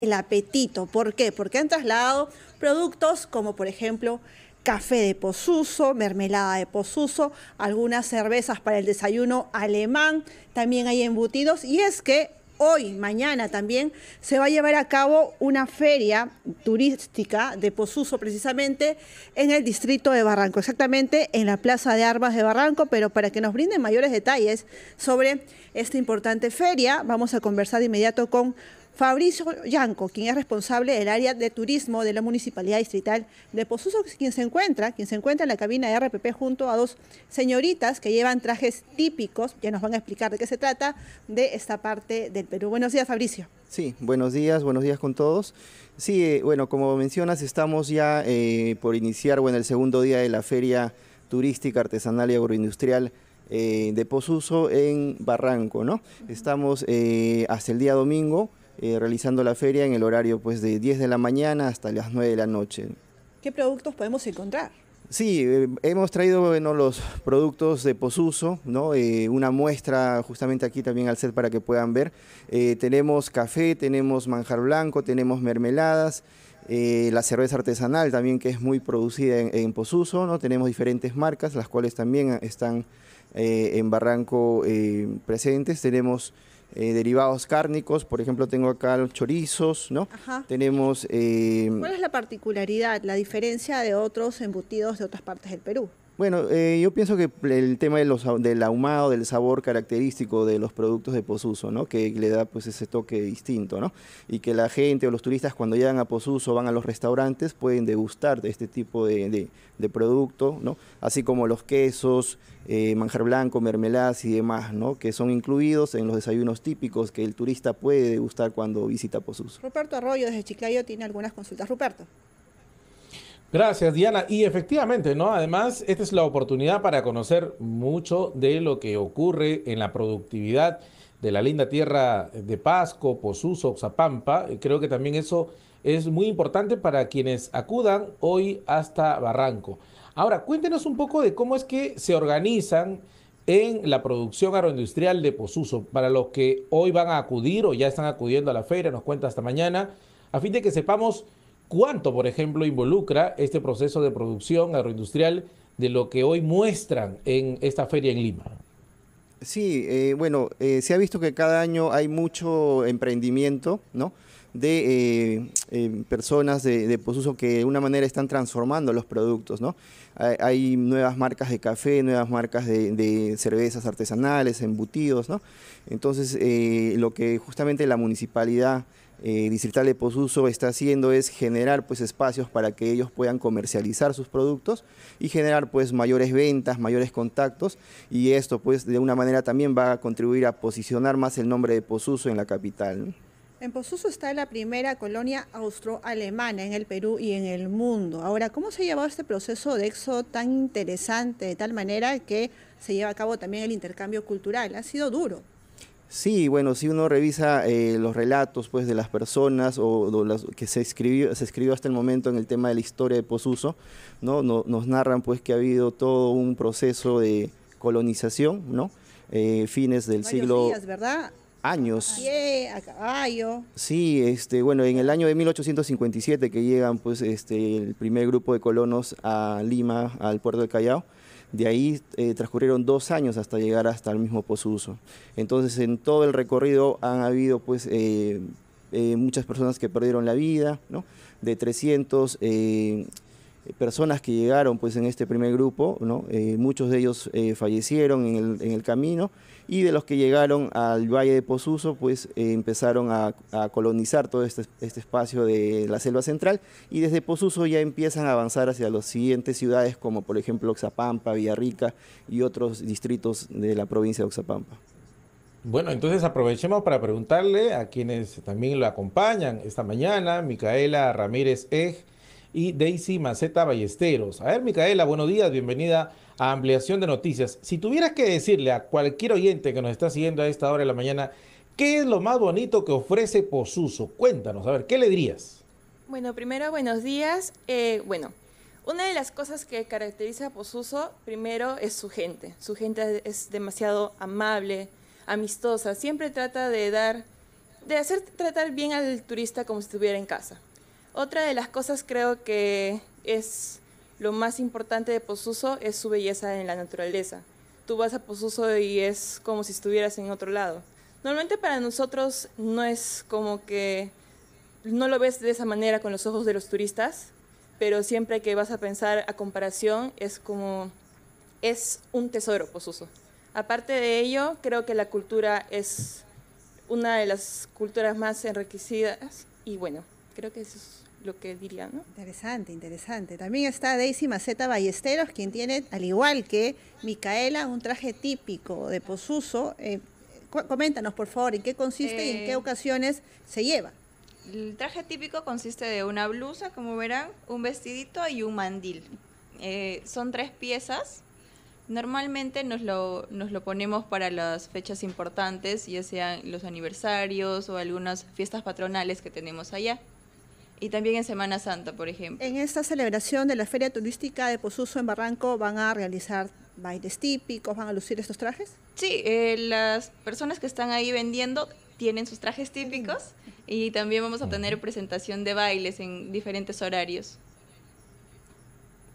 el apetito. ¿Por qué? Porque han trasladado productos como por ejemplo café de posuso, mermelada de posuso, algunas cervezas para el desayuno alemán, también hay embutidos y es que hoy, mañana también, se va a llevar a cabo una feria turística de Posuso, precisamente en el distrito de Barranco, exactamente en la Plaza de Armas de Barranco, pero para que nos brinden mayores detalles sobre esta importante feria, vamos a conversar de inmediato con Fabricio Yanco, quien es responsable del área de turismo de la Municipalidad Distrital de Pozuzo, quien se encuentra, quien se encuentra en la cabina de RPP junto a dos señoritas que llevan trajes típicos, ya nos van a explicar de qué se trata, de esta parte del Perú. Buenos días, Fabricio. Sí, buenos días, buenos días con todos. Sí, eh, bueno, como mencionas, estamos ya eh, por iniciar, bueno, el segundo día de la Feria Turística Artesanal y Agroindustrial eh, de Pozuzo en Barranco, ¿no? Estamos hasta el día domingo eh, realizando la feria en el horario pues de 10 de la mañana hasta las 9 de la noche. ¿Qué productos podemos encontrar? Sí, eh, hemos traído los productos de posuso, ¿no? Eh, una muestra justamente aquí también al set para que puedan ver. tenemos café, tenemos manjar blanco, tenemos mermeladas, la cerveza artesanal también que es muy producida en, en, posuso, ¿no? tenemos diferentes marcas, las cuales también están en Barranco presentes. Tenemos eh, derivados cárnicos, por ejemplo tengo acá los chorizos, ¿no? Tenemos... Eh, ¿Cuál es la particularidad, la diferencia de otros embutidos de otras partes del Perú? Bueno, eh, yo pienso que el tema de los, del ahumado, del sabor característico de los productos de Posuso, ¿no? que le da pues ese toque distinto, ¿no? y que la gente o los turistas cuando llegan a Posuso, van a los restaurantes, pueden degustar de este tipo de, producto, ¿no? así como los quesos, eh, manjar blanco, mermeladas y demás, ¿no? que son incluidos en los desayunos típicos que el turista puede degustar cuando visita Posuso. Ruperto Arroyo desde Chiclayo tiene algunas consultas. Ruperto. Gracias, Diana. Y efectivamente, ¿no? Además, esta es la oportunidad para conocer mucho de lo que ocurre en la productividad de la linda tierra de Pasco, Posuso, Oxapampa. Creo que también eso es muy importante para quienes acudan hoy hasta Barranco. Ahora, cuéntenos un poco de cómo es que se organizan en la producción agroindustrial de Posuso, para los que hoy van a acudir o ya están acudiendo a la feria, nos cuenta hasta mañana, a fin de que sepamos ¿Cuánto, por ejemplo, involucra este proceso de producción agroindustrial de lo que hoy muestran en esta feria en Lima? Sí, eh, bueno, eh, se ha visto que cada año hay mucho emprendimiento, ¿no? de eh, em, personas de, posuso que de una manera están transformando los productos, ¿no? Hay, nuevas marcas de café, nuevas marcas de, cervezas artesanales, embutidos, ¿no? Entonces, lo que justamente la municipalidad eh, Distrital de Posuso está haciendo es generar pues espacios para que ellos puedan comercializar sus productos y generar pues mayores ventas, mayores contactos y esto pues de una manera también va a contribuir a posicionar más el nombre de Posuso en la capital. En Posuso está la primera colonia austroalemana en el Perú y en el mundo. Ahora, ¿cómo se ha llevado este proceso de exo tan interesante, de tal manera que se lleva a cabo también el intercambio cultural? Ha sido duro. Sí, bueno, si uno revisa eh, los relatos pues, de las personas o, las que se escribió, se escribió hasta el momento en el tema de la historia de posuso, ¿no? nos narran pues, que ha habido todo un proceso de colonización, ¿no? Eh, fines del siglo... Días, ¿verdad? años. Eh, a caballo. Sí, este, bueno, en el año de 1857 que llegan pues este el primer grupo de colonos a Lima, al puerto del Callao, de ahí eh, transcurrieron dos años hasta llegar hasta el mismo Posuso. Entonces en todo el recorrido han habido pues eh, eh, muchas personas que perdieron la vida, De 300 eh, personas que llegaron pues en este primer grupo, ¿no? Eh, muchos de ellos eh, fallecieron en el, camino y de los que llegaron al Valle de Pozuzo pues empezaron a, colonizar todo este, este, espacio de la selva central y desde Pozuzo ya empiezan a avanzar hacia las siguientes ciudades como por ejemplo Oxapampa, Villarrica y otros distritos de la provincia de Oxapampa. Bueno, entonces aprovechemos para preguntarle a quienes también lo acompañan esta mañana, Micaela Ramírez Ej, y Daisy Maceta Ballesteros. A ver, Micaela, buenos días, bienvenida a Ampliación de Noticias. Si tuvieras que decirle a cualquier oyente que nos está siguiendo a esta hora de la mañana, ¿qué es lo más bonito que ofrece Posuso? Cuéntanos, a ver, ¿qué le dirías? Bueno, primero, buenos días. Eh, bueno, una de las cosas que caracteriza a Posuso, primero, es su gente. Su gente es demasiado amable, amistosa, siempre trata de dar, de hacer tratar bien al turista como si estuviera en casa. Otra de las cosas creo que es lo más importante de Pozuzo es su belleza en la naturaleza. Tú vas a Pozuzo y es como si estuvieras en otro lado. Normalmente para nosotros no es como que no lo ves de esa manera con los ojos de los turistas, pero siempre que vas a pensar a comparación es como es un tesoro Pozuzo. Aparte de ello, creo que la cultura es una de las culturas más enriquecidas y bueno, creo que eso es lo que diría, ¿no? Interesante, interesante. También está Daisy Maceta Ballesteros, quien tiene, al igual que Micaela, un traje típico de posuso. Eh, coméntanos, por favor, en qué consiste y en qué eh, ocasiones se lleva. El traje típico consiste de una blusa, como verán, un vestidito y un mandil. Eh, son tres piezas. Normalmente nos lo, nos lo ponemos para las fechas importantes, ya sean los aniversarios o algunas fiestas patronales que tenemos allá. Y también en Semana Santa, por ejemplo. En esta celebración de la Feria Turística de Pozuzo en Barranco van a realizar bailes típicos, van a lucir estos trajes. Sí, eh, las personas que están ahí vendiendo tienen sus trajes típicos y también vamos a tener presentación de bailes en diferentes horarios.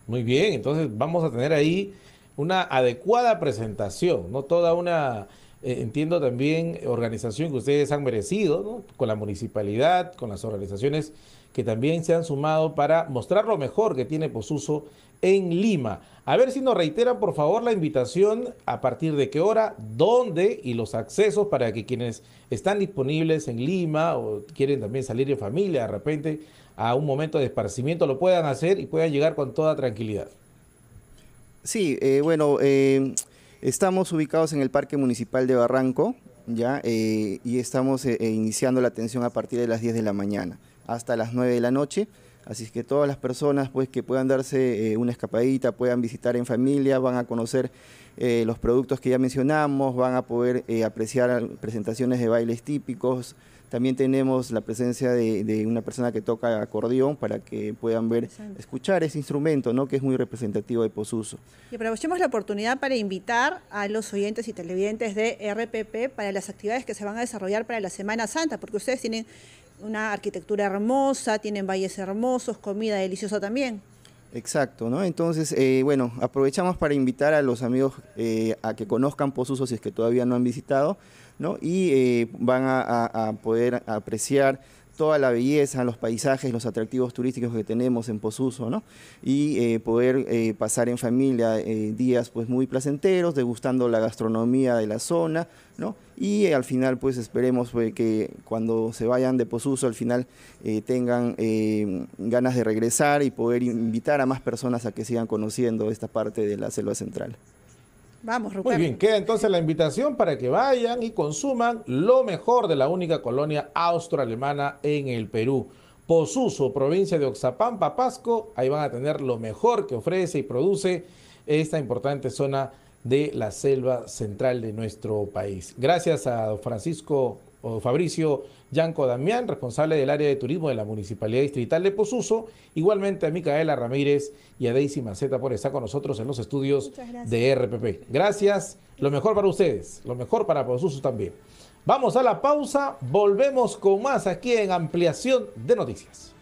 Muy bien, entonces vamos a tener ahí una adecuada presentación, no toda una, eh, entiendo también, organización que ustedes han merecido, ¿no? con la municipalidad, con las organizaciones que también se han sumado para mostrar lo mejor que tiene Posuso en Lima. A ver si nos reiteran, por favor, la invitación, a partir de qué hora, dónde y los accesos para que quienes están disponibles en Lima o quieren también salir en familia de repente a un momento de esparcimiento lo puedan hacer y puedan llegar con toda tranquilidad. Sí, eh, bueno, eh, estamos ubicados en el Parque Municipal de Barranco, ya, eh, y estamos iniciando la atención a partir de las 10 de la mañana hasta las 9 de la noche. Así que todas las personas pues, que puedan darse eh, una escapadita, puedan visitar en familia, van a conocer eh, los productos que ya mencionamos, van a poder eh, apreciar presentaciones de bailes típicos. También tenemos la presencia de, una persona que toca acordeón para que puedan ver, escuchar ese instrumento, ¿no? que es muy representativo de Posuso. Y aprovechemos la oportunidad para invitar a los oyentes y televidentes de RPP para las actividades que se van a desarrollar para la Semana Santa, porque ustedes tienen una arquitectura hermosa, tienen valles hermosos, comida deliciosa también. Exacto, ¿no? Entonces, eh, bueno, aprovechamos para invitar a los amigos eh, a que conozcan Pozuzo si es que todavía no han visitado, ¿no? Y eh, van a, poder apreciar toda la belleza, los paisajes, los atractivos turísticos que tenemos en Posuso, ¿no? Y eh, poder eh, pasar en familia eh, días pues muy placenteros, degustando la gastronomía de la zona, ¿no? Y al final pues esperemos pues, que cuando se vayan de Posuso al final tengan ganas de regresar y poder invitar a más personas a que sigan conociendo esta parte de la selva central. Vamos, Muy bien, queda entonces la invitación para que vayan y consuman lo mejor de la única colonia austroalemana en el Perú. Posuso, provincia de Oxapampa, Pasco, ahí van a tener lo mejor que ofrece y produce esta importante zona de la selva central de nuestro país. Gracias a Francisco o Fabricio Yanco Damián, responsable del área de turismo de la Municipalidad Distrital de Posuso, igualmente a Micaela Ramírez y a Daisy Maceta por estar con nosotros en los estudios de RPP. Gracias, lo mejor para ustedes, lo mejor para Posuso también. Vamos a la pausa, volvemos con más aquí en ampliación de noticias.